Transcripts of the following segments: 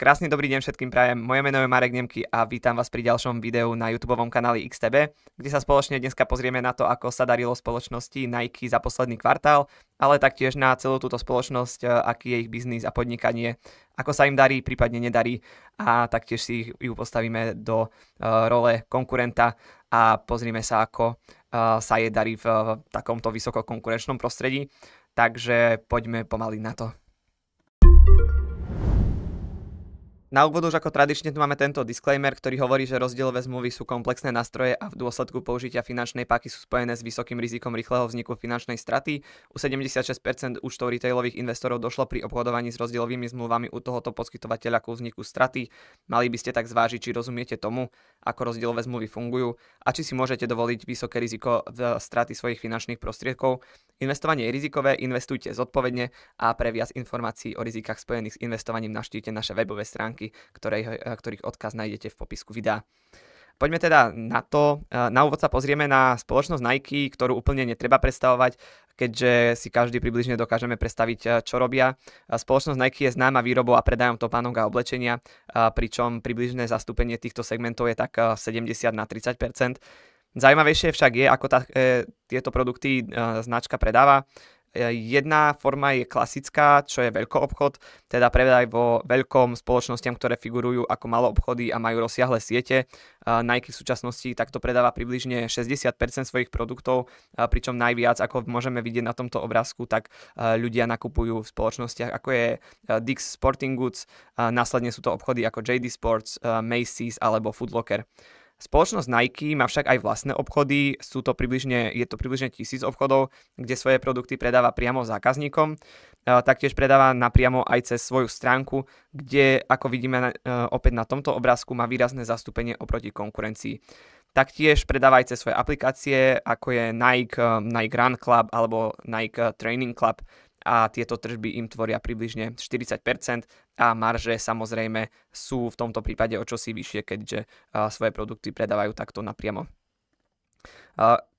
Krásny dobrý deň všetkým prajem. Moje meno je Marek Nemky a vítam vás pri ďalšom videu na YouTube kanáli XTB, kde sa spoločne dneska pozrieme na to, ako sa darilo spoločnosti Nike za posledný kvartál, ale taktiež na celú túto spoločnosť, e, aký je ich biznis a podnikanie, ako sa im darí, prípadne nedarí a taktiež si ju postavíme do e, role konkurenta a pozrieme sa, ako e, sa jej darí v takomto vysokokonkurenčnom prostredí. Takže poďme pomaly na to. Na úvod už ako tradične tu máme tento disclaimer, ktorý hovorí, že rozdielové zmluvy sú komplexné nástroje a v dôsledku použitia finančnej páky sú spojené s vysokým rizikom rýchleho vzniku finančnej straty. U 76% účtov retailových investorov došlo pri obchodovaní s rozdielovými zmluvami u tohoto poskytovateľa ku vzniku straty. Mali by ste tak zvážiť, či rozumiete tomu, ako rozdielové zmluvy fungujú a či si môžete dovoliť vysoké riziko v straty svojich finančných prostriedkov. Investovanie je rizikové, investujte zodpovedne a pre viac informácií o rizikách spojených s investovaním navštívte naše webové stránky stránky, ktorej, eh, ktorých odkaz nájdete v popisku videa. Poďme teda na to. Eh, na úvod sa pozrieme na spoločnosť Nike, ktorú úplne netreba predstavovať, keďže si každý približne dokážeme predstaviť, eh, čo robia. Spoločnosť Nike je známa výrobou a predajom topánok a oblečenia, pričom približné zastúpenie týchto segmentov je tak 70 na 30 Zajímavejšie však je, ako tá, e, tieto produkty e, značka predáva. E, jedna forma je klasická, čo je veľkoobchod, teda predaj vo veľkom spoločnostiam, ktoré figurujú ako maloobchody a majú rozsiahle siete. E, Nike v súčasnosti takto predáva približne 60% svojich produktov, e, pričom najviac, ako môžeme vidieť na tomto obrázku, tak ľudia nakupujú v spoločnostiach, ako je Dick's Sporting Goods, následne sú to obchody ako JD Sports, Macy's alebo Footlocker. Spoločnosť Nike má však aj vlastné obchody, sú to približne, je to približne tisíc obchodov, kde svoje produkty predáva priamo zákazníkom. E, taktiež predáva napriamo aj cez svoju stránku, kde, ako vidíme e, opäť na tomto obrázku, má výrazné zastúpenie oproti konkurencii. Taktiež predáva aj cez svoje aplikácie, ako je Nike, e, Nike Run Club alebo Nike Training Club, a tieto tržby im tvoria približne 40% a marže samozrejme sú v tomto prípade o čosi vyššie, keďže svoje produkty predávajú takto napriamo.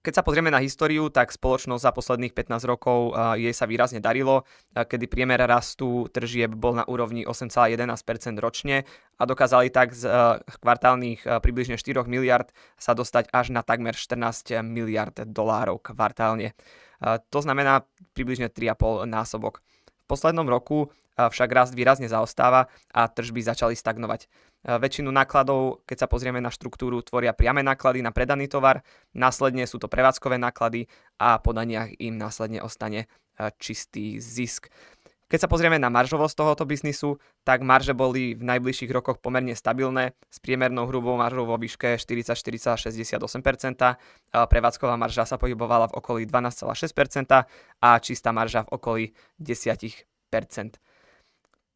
Keď sa pozrieme na históriu, tak spoločnosť za posledných 15 rokov jej sa výrazne darilo, kedy priemer rastu tržieb bol na úrovni 8,11 ročne a dokázali tak z kvartálnych približne 4 miliard sa dostať až na takmer 14 miliard dolárov kvartálne. To znamená približne 3,5 násobok poslednom roku však rast výrazne zaostáva a tržby začali stagnovať. Väčšinu nákladov, keď sa pozrieme na štruktúru, tvoria priame náklady na predaný tovar, následne sú to prevádzkové náklady a po daniach im následne ostane čistý zisk. Keď sa pozrieme na maržovosť tohoto biznisu, tak marže boli v najbližších rokoch pomerne stabilné s priemernou hrubou maržou vo výške 44,68%, 68 prevádzková marža sa pohybovala v okolí 12,6% a čistá marža v okolí 10%.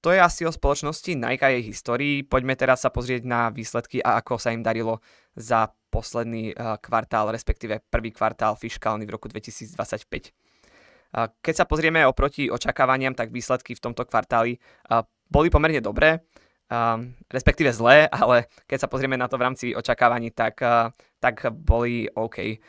To je asi o spoločnosti Nike a jej histórii. Poďme teraz sa pozrieť na výsledky a ako sa im darilo za posledný kvartál, respektíve prvý kvartál fiskálny v roku 2025. Keď sa pozrieme oproti očakávaniam, tak výsledky v tomto kvartáli boli pomerne dobré, respektíve zlé, ale keď sa pozrieme na to v rámci očakávaní, tak, tak boli OK.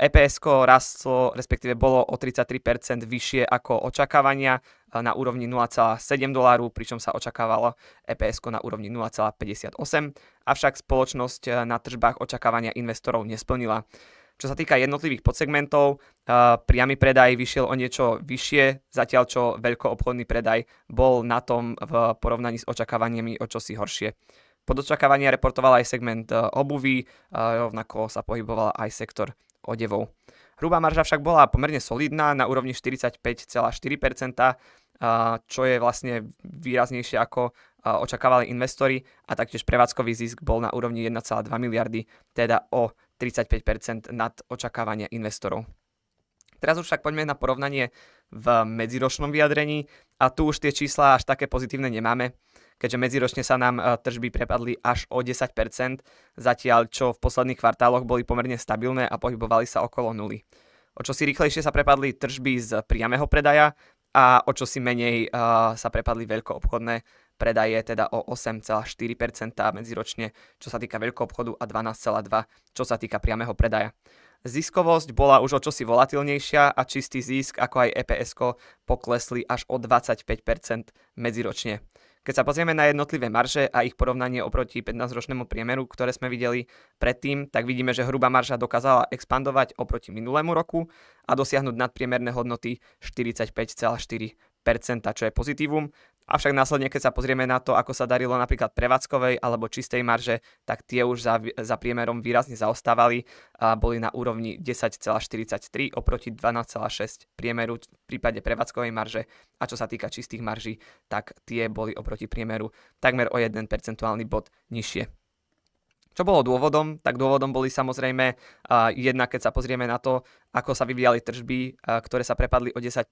EPS rastlo, respektíve bolo o 33% vyššie ako očakávania na úrovni 0,7 doláru, pričom sa očakávalo EPS na úrovni 0,58, avšak spoločnosť na tržbách očakávania investorov nesplnila. Čo sa týka jednotlivých podsegmentov, eh, priamy predaj vyšiel o niečo vyššie, zatiaľ čo veľkoobchodný predaj bol na tom v porovnaní s očakávaniami o čosi horšie. Pod očakávania reportoval aj segment eh, obuvy, eh, rovnako sa pohyboval aj sektor odevov. Hrubá marža však bola pomerne solidná na úrovni 45,4%, čo je vlastne výraznejšie ako očakávali investori a taktiež prevádzkový zisk bol na úrovni 1,2 miliardy, teda o 35 nad očakávania investorov. Teraz už však poďme na porovnanie v medziročnom vyjadrení a tu už tie čísla až také pozitívne nemáme, keďže medziročne sa nám e, tržby prepadli až o 10%, zatiaľ čo v posledných kvartáloch boli pomerne stabilné a pohybovali sa okolo nuly. O čo si rýchlejšie sa prepadli tržby z priamého predaja a o čo si menej uh, sa prepadli veľkoobchodné predaje teda o 8,4% medziročne, čo sa týka veľkého obchodu a 12,2% čo sa týka priamého predaja. Ziskovosť bola už o čosi volatilnejšia a čistý zisk, ako aj EPS, poklesli až o 25% medziročne. Keď sa pozrieme na jednotlivé marže a ich porovnanie oproti 15-ročnému priemeru, ktoré sme videli predtým, tak vidíme, že hrubá marža dokázala expandovať oproti minulému roku a dosiahnuť nadpriemerné hodnoty 45,4%, čo je pozitívum. Avšak následne, keď sa pozrieme na to, ako sa darilo napríklad prevádzkovej alebo čistej marže, tak tie už za, za priemerom výrazne zaostávali a boli na úrovni 10,43 oproti 12,6 priemeru v prípade prevádzkovej marže a čo sa týka čistých marží, tak tie boli oproti priemeru takmer o 1 percentuálny bod nižšie. Čo bolo dôvodom? Tak dôvodom boli samozrejme uh, keď sa pozrieme na to, ako sa vyvíjali tržby, uh, ktoré sa prepadli o 10%,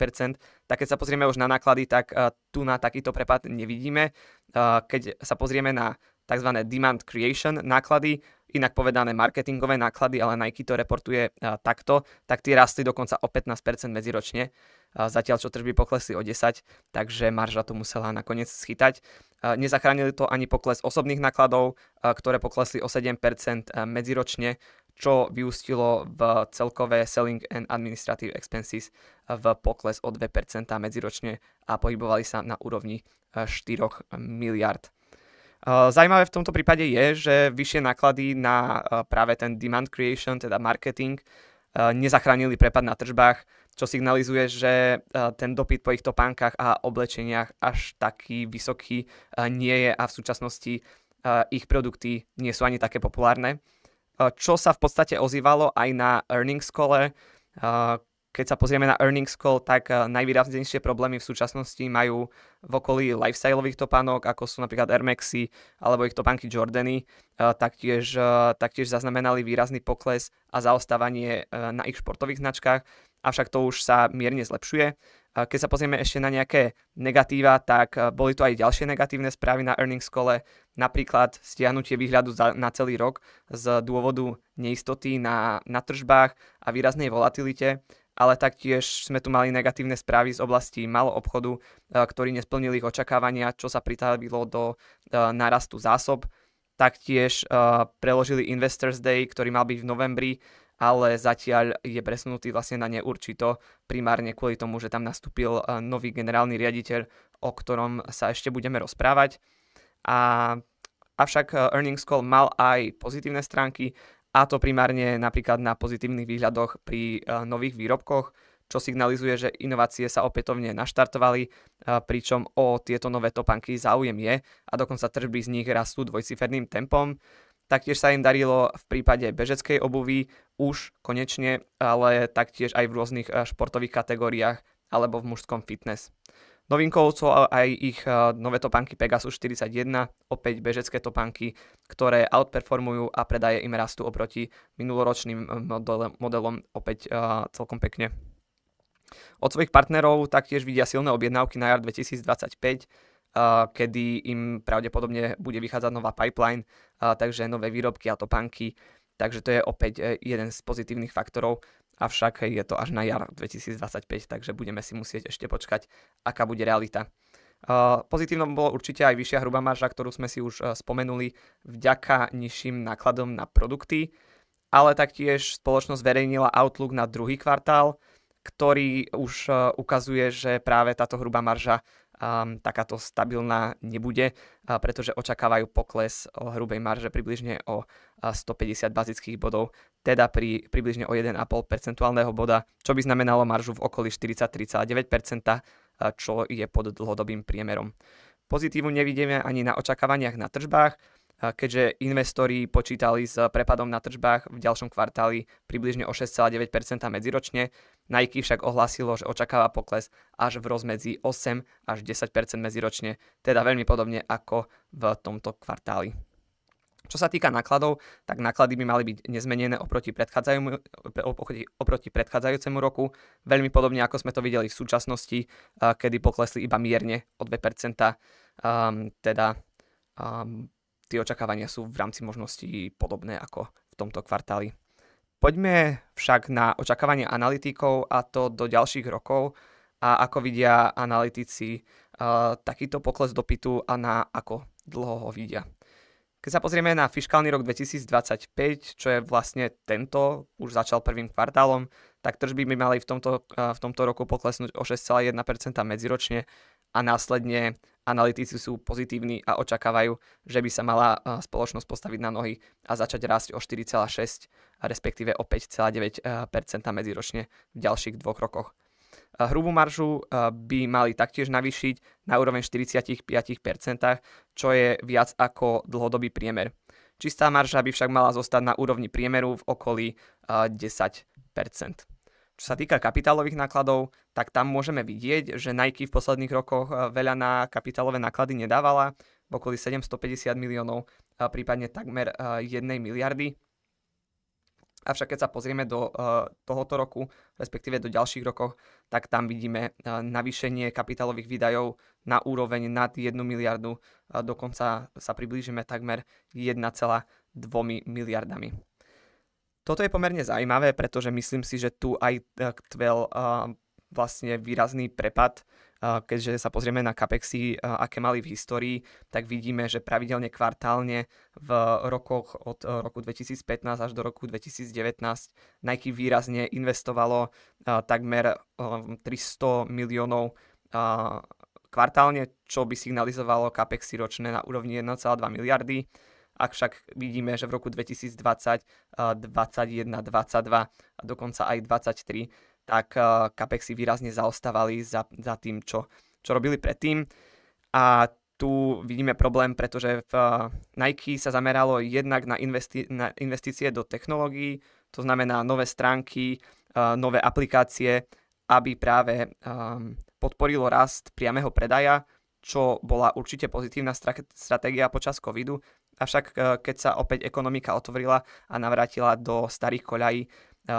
tak keď sa pozrieme už na náklady, tak uh, tu na takýto prepad nevidíme. Keď sa pozrieme na tzv. demand creation náklady, inak povedané marketingové náklady, ale Nike to reportuje e, takto, tak tie rastli dokonca o 15% medziročne, e, zatiaľ čo tržby poklesli o 10, takže marža to musela nakoniec schytať. E, nezachránili to ani pokles osobných nákladov, ktoré poklesli o 7% medziročne, čo vyústilo v celkové selling and administrative expenses v pokles o 2% medziročne a pohybovali sa na úrovni 4 miliard Eh, Zajímavé v tomto prípade je, že vyššie náklady na eh, práve ten demand creation, teda marketing, eh, nezachránili prepad na tržbách, čo signalizuje, že ten dopyt po ich topánkach a oblečeniach až taký vysoký nie je a v súčasnosti ich produkty nie sú ani také populárne. Čo sa v podstate ozývalo aj na earnings kole, keď sa pozrieme na earnings call, tak eh, najvýraznejšie problémy v súčasnosti majú v okolí lifestyleových topánok, ako sú napríklad Air Maxi alebo ich topánky Jordany, eh, taktiež, eh, taktiež zaznamenali výrazný pokles a zaostávanie na ich športových značkách, avšak to už sa mierne zlepšuje. Keď sa pozrieme ešte na nejaké negatíva, tak boli tu aj ďalšie negatívne správy na earnings kole, napríklad stiahnutie výhľadu na celý rok z dôvodu neistoty na, na tržbách a výraznej volatilite ale taktiež sme tu mali negatívne správy z oblasti maloobchodu, e, ktorí nesplnili ich očakávania, čo sa pritávilo do e, narastu zásob. Taktiež e, preložili Investors Day, ktorý mal byť v novembri, ale zatiaľ je presunutý vlastne na neurčito, primárne kvôli tomu, že tam nastúpil nový generálny riaditeľ, o ktorom sa ešte budeme rozprávať. A Avšak earnings call mal aj pozitívne stránky a to primárne napríklad na pozitívnych výhľadoch pri eh, nových výrobkoch, čo signalizuje, že inovácie sa opätovne naštartovali, eh, pričom o tieto nové topanky záujem je a dokonca tržby z nich rastú dvojciferným tempom. Taktiež sa im darilo v prípade bežeckej obuvy už konečne, ale taktiež aj v rôznych eh, športových kategóriách alebo v mužskom fitness sú aj ich eh, nové topánky Pegasus 41, opäť bežecké topánky, ktoré outperformujú a predaje im rastú oproti minuloročným eh, modelom, modelom opäť eh, celkom pekne. Od svojich partnerov taktiež vidia silné objednávky na jar 2025, kedy im pravdepodobne bude vychádzať nová pipeline, takže nové výrobky a topánky, takže to je opäť jeden z pozitívnych faktorov, avšak je to až na jar 2025, takže budeme si musieť ešte počkať, aká bude realita. Pozitívnom bolo určite aj vyššia hrubá marža, ktorú sme si už spomenuli vďaka nižším nákladom na produkty, ale taktiež spoločnosť verejnila outlook na druhý kvartál, ktorý už ukazuje, že práve táto hrubá marža um, takáto stabilná nebude, uh, pretože očakávajú pokles o hrubej marže približne o uh, 150 bazických bodov, teda pri približne o 1,5 percentuálneho boda, čo by znamenalo maržu v okolí 43,9%, čo je pod dlhodobým priemerom. Pozitívu nevidíme ani na očakávaniach na tržbách, keďže investori počítali s prepadom na tržbách v ďalšom kvartáli približne o 6,9% medziročne, Nike však ohlásilo, že očakáva pokles až v rozmedzi 8 až 10% medziročne, teda veľmi podobne ako v tomto kvartáli. Čo sa týka nákladov, tak náklady by mali byť nezmenené oproti, oproti predchádzajúcemu roku, veľmi podobne ako sme to videli v súčasnosti, kedy poklesli iba mierne o 2%, um, teda um, tie očakávania sú v rámci možností podobné ako v tomto kvartáli. Poďme však na očakávania analytikov a to do ďalších rokov a ako vidia analytici uh, takýto pokles dopytu a na ako dlho ho vidia. Keď sa pozrieme na fiskálny rok 2025, čo je vlastne tento, už začal prvým kvartálom, tak tržby by mali v tomto, eh, v tomto roku poklesnúť o 6,1% medziročne a následne analytici sú pozitívni a očakávajú, že by sa mala eh, spoločnosť postaviť na nohy a začať rásť o 4,6 respektíve o 5,9 medziročne v ďalších dvoch rokoch. Eh, hrubú maržu eh, by mali taktiež navýšiť na úroveň 45%, čo je viac ako dlhodobý priemer. Čistá marža by však mala zostať na úrovni priemeru v okolí 10%. Čo sa týka kapitálových nákladov, tak tam môžeme vidieť, že Nike v posledných rokoch e, veľa na kapitálové náklady nedávala, v okolí 750 miliónov, e, prípadne takmer 1 e, miliardy. Avšak keď sa pozrieme do tohoto roku, respektíve do ďalších rokov, tak tam vidíme navýšenie kapitálových výdajov na úroveň nad 1 miliardu, dokonca sa priblížime takmer 1,2 miliardami. Toto je pomerne zaujímavé, pretože myslím si, že tu aj e, tvel e, vlastne výrazný prepad, e, keďže sa pozrieme na kapexy, aké mali v histórii, tak vidíme, že pravidelne kvartálne v rokoch od roku 2015 až do roku 2019 Nike výrazne investovalo takmer 300 miliónov kvartálne, čo by signalizovalo kapexy ročné na úrovni 1,2 miliardy ak však vidíme, že v roku 2020, 21, 2022 a dokonca aj 2023, tak kapexy eh, výrazne zaostávali za, za tým, čo, čo robili predtým. A tu vidíme problém, pretože v eh, Nike sa zameralo jednak na, investi- na investície do technológií, to znamená nové stránky, eh, nové aplikácie, aby práve podporilo rast priameho predaja, čo bola určite pozitívna stratégia počas covidu, avšak e, keď sa opäť ekonomika otvorila a navrátila do starých koľají, e,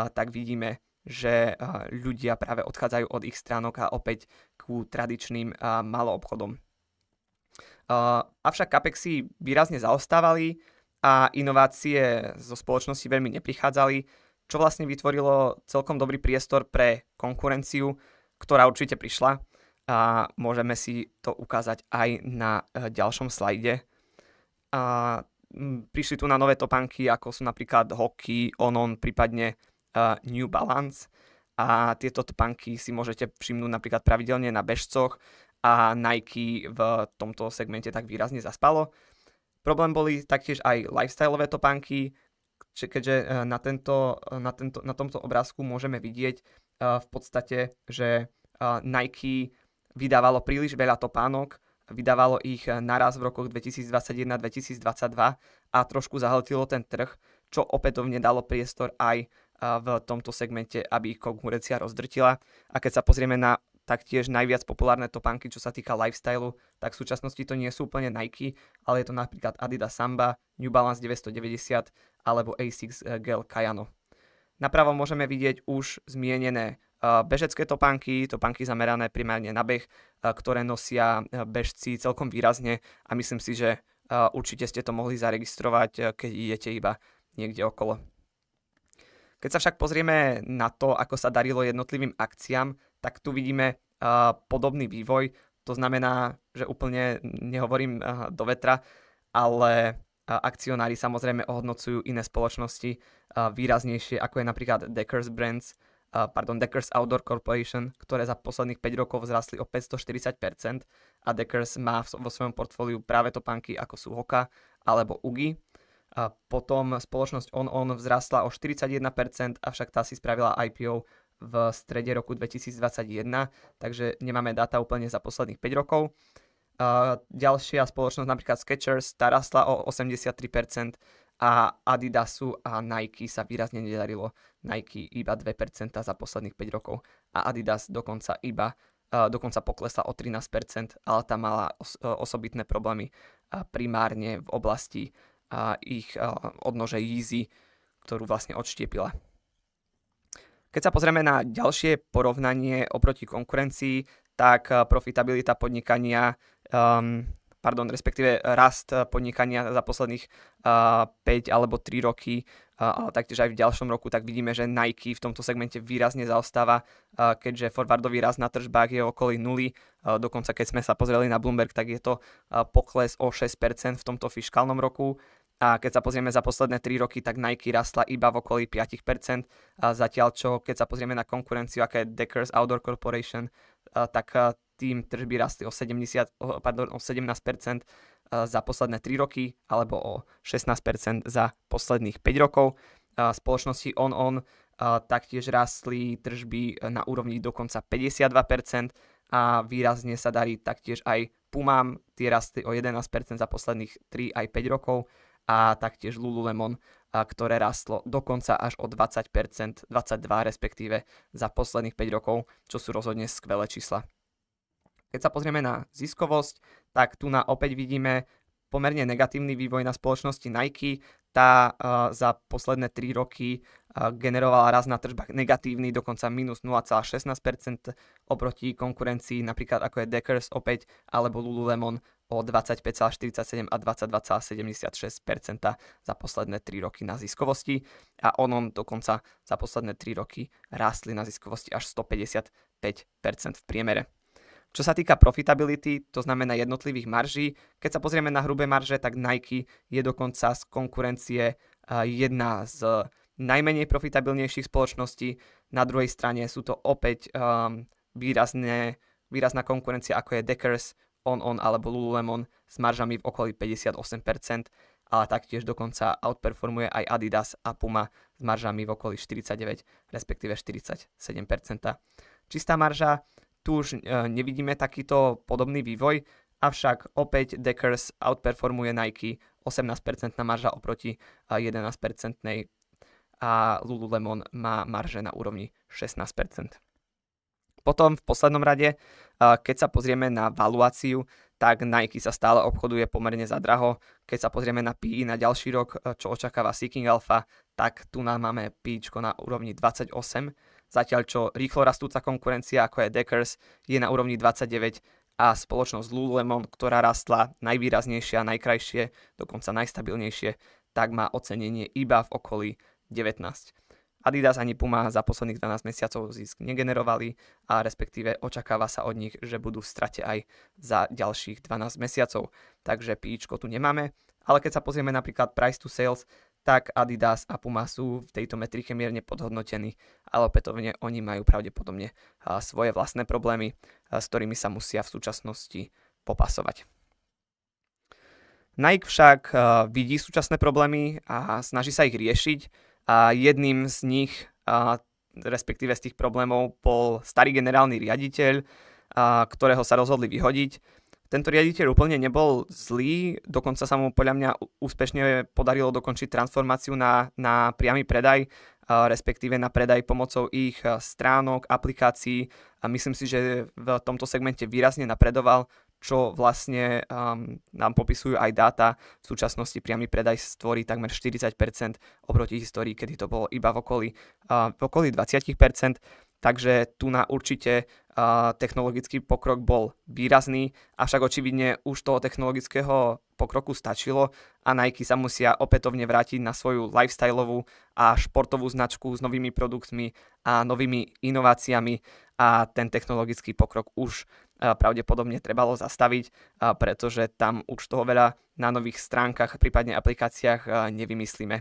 tak vidíme, že e, ľudia práve odchádzajú od ich stránok a opäť ku tradičným maloobchodom. Avšak Capexy výrazne zaostávali a inovácie zo spoločnosti veľmi neprichádzali, čo vlastne vytvorilo celkom dobrý priestor pre konkurenciu, ktorá určite prišla – a môžeme si to ukázať aj na eh, ďalšom slajde. A mm, prišli tu na nové topánky, ako sú napríklad Hockey, Onon, prípadne eh, New Balance a tieto topánky si môžete všimnúť napríklad pravidelne na bežcoch a Nike v tomto segmente tak výrazne zaspalo. Problém boli taktiež aj lifestyleové topánky, keďže eh, na, tento, na, tento, na tomto obrázku môžeme vidieť v podstate, že Nike vydávalo príliš veľa topánok, vydávalo ich eh, naraz v rokoch 2021-2022 a trošku zahltilo ten trh, čo opätovne dalo priestor aj eh, v tomto segmente, aby ich konkurencia rozdrtila. A keď sa pozrieme na taktiež najviac populárne topánky, čo sa týka lifestylu, tak v súčasnosti to nie sú úplne Nike, ale je to napríklad Adidas Samba, New Balance 990 alebo Asics eh, Gel Kayano. Napravo môžeme vidieť už zmienené bežecké topánky, topánky zamerané primárne na beh, ktoré nosia bežci celkom výrazne a myslím si, že určite ste to mohli zaregistrovať, keď idete iba niekde okolo. Keď sa však pozrieme na to, ako sa darilo jednotlivým akciám, tak tu vidíme podobný vývoj. To znamená, že úplne nehovorím do vetra, ale akcionári samozrejme ohodnocujú iné spoločnosti výraznejšie, ako je napríklad Deckers Brands, Eh, pardon, Deckers Outdoor Corporation, ktoré za posledných 5 rokov vzrastli o 540% a Deckers má vo svojom portfóliu práve topánky ako sú Hoka alebo Ugi. A potom spoločnosť On On vzrastla o 41%, avšak tá si spravila IPO v strede roku 2021, takže nemáme dáta úplne za posledných 5 rokov. A ďalšia spoločnosť, napríklad Skechers, tá rastla o 83% a Adidasu a Nike sa výrazne nedarilo Nike iba 2% za posledných 5 rokov a Adidas dokonca iba dokonca poklesla o 13%, ale tá mala e, osobitné problémy primárne v oblasti ich e, odnože Yeezy, ktorú vlastne odštiepila. Keď sa pozrieme na ďalšie porovnanie oproti konkurencii, tak e, profitabilita podnikania um, pardon, respektíve rast eh, podnikania za posledných uh, eh, 5 alebo 3 roky, uh, ale taktiež aj v ďalšom roku, tak vidíme, že Nike v tomto segmente výrazne zaostáva, uh, keďže forwardový rast na tržbách je okolo 0, dokonca keď sme sa pozreli na Bloomberg, tak je to pokles o 6% v tomto fiskálnom roku. A keď sa pozrieme za posledné 3 roky, tak Nike rastla iba v okolí 5%, a zatiaľ čo keď sa pozrieme na konkurenciu, aké je Deckers Outdoor Corporation, tak tým tržby rastli o, 70, pardon, o 17% eh, za posledné 3 roky alebo o 16% za posledných 5 rokov. Eh, spoločnosti on eh, taktiež rastli tržby na úrovni dokonca 52% a výrazne sa darí taktiež aj Pumám, tie rastli o 11% za posledných 3 aj 5 rokov a taktiež Lululemon, ktoré rastlo dokonca až o 20%, 22 respektíve za posledných 5 rokov, čo sú rozhodne skvelé čísla. Keď sa pozrieme na ziskovosť, tak tu na opäť vidíme pomerne negatívny vývoj na spoločnosti Nike. Tá uh, za posledné 3 roky uh, generovala raz na tržbách negatívny, dokonca minus 0,16% oproti konkurencii, napríklad ako je Deckers opäť, alebo Lululemon o 25,47 a 22,76% za posledné 3 roky na ziskovosti a onom dokonca za posledné 3 roky rástli na ziskovosti až 155% v priemere. Čo sa týka profitability, to znamená jednotlivých marží, keď sa pozrieme na hrubé marže, tak Nike je dokonca z konkurencie jedna z najmenej profitabilnejších spoločností. Na druhej strane sú to opäť um, výrazné, výrazná konkurencia, ako je Deckers, On-On alebo Lululemon s maržami v okolí 58%, ale taktiež dokonca outperformuje aj Adidas a Puma s maržami v okolí 49, respektíve 47%. Čistá marža tu už e, nevidíme takýto podobný vývoj, avšak opäť Deckers outperformuje Nike 18% marža oproti 11% e, a Lululemon má marže na úrovni 16%. Potom v poslednom rade, e, keď sa pozrieme na valuáciu, tak Nike sa stále obchoduje pomerne za draho. Keď sa pozrieme na PI na ďalší rok, čo očakáva Seeking Alpha, tak tu nám máme PI na úrovni 28 zatiaľ čo rýchlo rastúca konkurencia ako je Deckers je na úrovni 29 a spoločnosť Lululemon, ktorá rastla najvýraznejšie a najkrajšie, dokonca najstabilnejšie, tak má ocenenie iba v okolí 19. Adidas ani Puma za posledných 12 mesiacov zisk negenerovali a respektíve očakáva sa od nich, že budú v strate aj za ďalších 12 mesiacov. Takže píčko tu nemáme, ale keď sa pozrieme napríklad price to sales, tak Adidas a Puma sú v tejto metrike mierne podhodnotení, ale opätovne oni majú pravdepodobne svoje vlastné problémy, s ktorými sa musia v súčasnosti popasovať. Nike však vidí súčasné problémy a snaží sa ich riešiť a jedným z nich, respektíve z tých problémov, bol starý generálny riaditeľ, ktorého sa rozhodli vyhodiť tento riaditeľ úplne nebol zlý, dokonca sa mu podľa mňa úspešne podarilo dokončiť transformáciu na, na priamy predaj, respektíve na predaj pomocou ich stránok, aplikácií a myslím si, že v tomto segmente výrazne napredoval, čo vlastne um, nám popisujú aj dáta. V súčasnosti priamy predaj stvorí takmer 40% oproti histórii, kedy to bolo iba v okolí, uh, v okolí 20%. Takže tu na určite technologický pokrok bol výrazný, avšak očividne už toho technologického pokroku stačilo a Nike sa musia opätovne vrátiť na svoju lifestyleovú a športovú značku s novými produktmi a novými inováciami a ten technologický pokrok už e, pravdepodobne trebalo zastaviť, e, pretože tam už toho veľa na nových stránkach, prípadne aplikáciách e, nevymyslíme.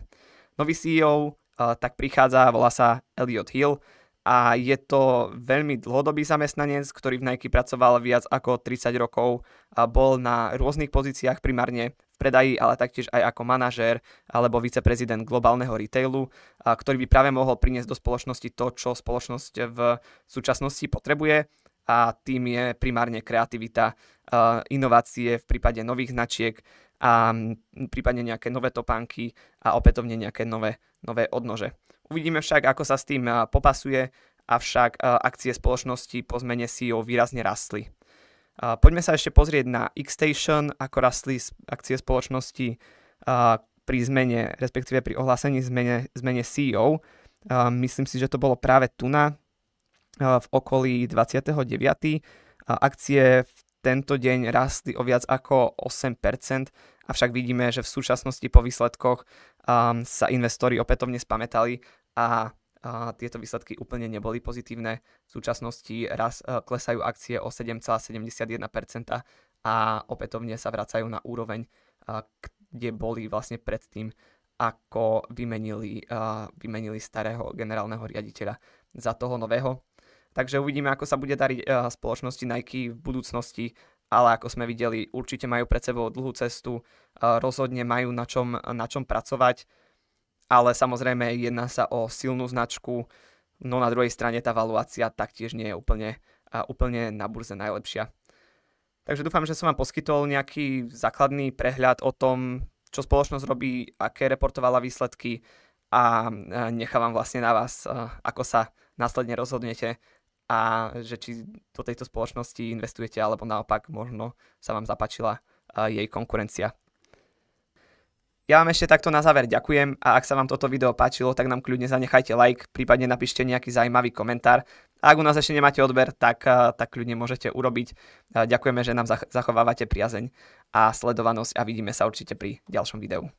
Nový CEO tak prichádza, volá sa Elliot Hill, a je to veľmi dlhodobý zamestnanec, ktorý v Nike pracoval viac ako 30 rokov a bol na rôznych pozíciách primárne v predaji, ale taktiež aj ako manažér alebo viceprezident globálneho retailu, a ktorý by práve mohol priniesť do spoločnosti to, čo spoločnosť v súčasnosti potrebuje a tým je primárne kreativita, inovácie v prípade nových značiek a prípadne nejaké nové topánky a opätovne nejaké nové, nové odnože. Uvidíme však, ako sa s tým eh, popasuje, avšak eh, akcie spoločnosti po zmene CEO výrazne rastli. Eh, poďme sa ešte pozrieť na Xstation, ako rastli akcie spoločnosti pri zmene, respektíve pri ohlásení zmene, zmene CEO. Myslím si, že to bolo práve tu na v okolí 29. Akcie v tento deň rastli o viac ako 8%, avšak vidíme, že v súčasnosti po výsledkoch sa investori opätovne spametali a a tieto výsledky úplne neboli pozitívne. V súčasnosti raz e, klesajú akcie o 7,71% a opätovne sa vracajú na úroveň, kde boli vlastne predtým, ako vymenili, vymenili starého generálneho riaditeľa za toho nového. Takže uvidíme, ako sa bude dariť e, spoločnosti Nike v budúcnosti, ale ako sme videli, určite majú pred sebou dlhú cestu, rozhodne majú na čom, na čom pracovať ale samozrejme jedná sa o silnú značku, no na druhej strane tá valuácia taktiež nie je úplne, úplne na burze najlepšia. Takže dúfam, že som vám poskytol nejaký základný prehľad o tom, čo spoločnosť robí, aké reportovala výsledky a nechávam vlastne na vás, ako sa následne rozhodnete a že či do tejto spoločnosti investujete alebo naopak možno sa vám zapačila jej konkurencia. Ja vám ešte takto na záver ďakujem a ak sa vám toto video páčilo, tak nám kľudne zanechajte like, prípadne napíšte nejaký zaujímavý komentár. A ak u nás ešte nemáte odber, tak, eh, tak kľudne môžete urobiť. Eh, ďakujeme, že nám zachovávate priazeň a sledovanosť a vidíme sa určite pri ďalšom videu.